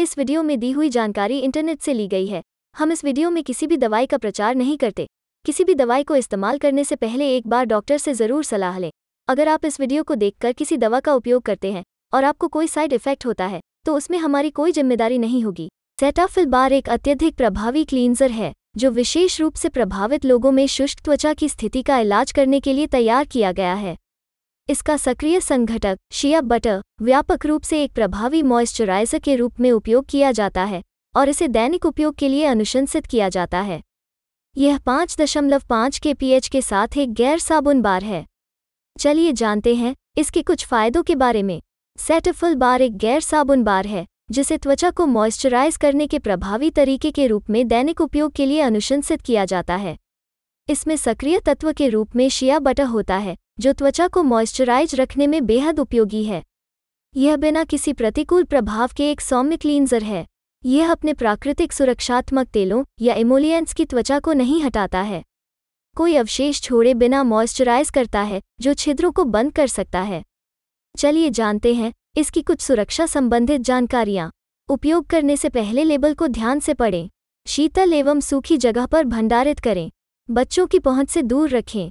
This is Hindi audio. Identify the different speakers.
Speaker 1: इस वीडियो में दी हुई जानकारी इंटरनेट से ली गई है हम इस वीडियो में किसी भी दवाई का प्रचार नहीं करते किसी भी दवाई को इस्तेमाल करने से पहले एक बार डॉक्टर से ज़रूर सलाह लें अगर आप इस वीडियो को देखकर किसी दवा का उपयोग करते हैं और आपको कोई साइड इफेक्ट होता है तो उसमें हमारी कोई जिम्मेदारी नहीं होगी सेटाफिल बार एक अत्यधिक प्रभावी क्लींजर है जो विशेष रूप से प्रभावित लोगों में शुष्क त्वचा की स्थिति का इलाज करने के लिए तैयार किया गया है इसका सक्रिय संघटक शिया बटर व्यापक रूप से एक प्रभावी मॉइस्चराइजर के रूप में उपयोग किया जाता है और इसे दैनिक उपयोग के लिए अनुशंसित किया जाता है यह पाँच दशमलव पाँच के पीएच के साथ एक गैर साबुन बार है चलिए जानते हैं इसके कुछ फायदों के बारे में सेटफुल बार एक गैर साबुन बार है जिसे त्वचा को मॉइस्चराइज करने के प्रभावी तरीके के रूप में दैनिक उपयोग के लिए अनुशंसित किया जाता है इसमें सक्रिय तत्व के रूप में शिया बटर होता है जो त्वचा को मॉइस्चराइज रखने में बेहद उपयोगी है यह बिना किसी प्रतिकूल प्रभाव के एक सौम्य क्लींजर है यह अपने प्राकृतिक सुरक्षात्मक तेलों या एमोलियंस की त्वचा को नहीं हटाता है कोई अवशेष छोड़े बिना मॉइस्चराइज करता है जो छिद्रों को बंद कर सकता है चलिए जानते हैं इसकी कुछ सुरक्षा संबंधित जानकारियाँ उपयोग करने से पहले लेबल को ध्यान से पढ़ें शीतल एवं सूखी जगह पर भंडारित करें बच्चों की पहुँच से दूर रखें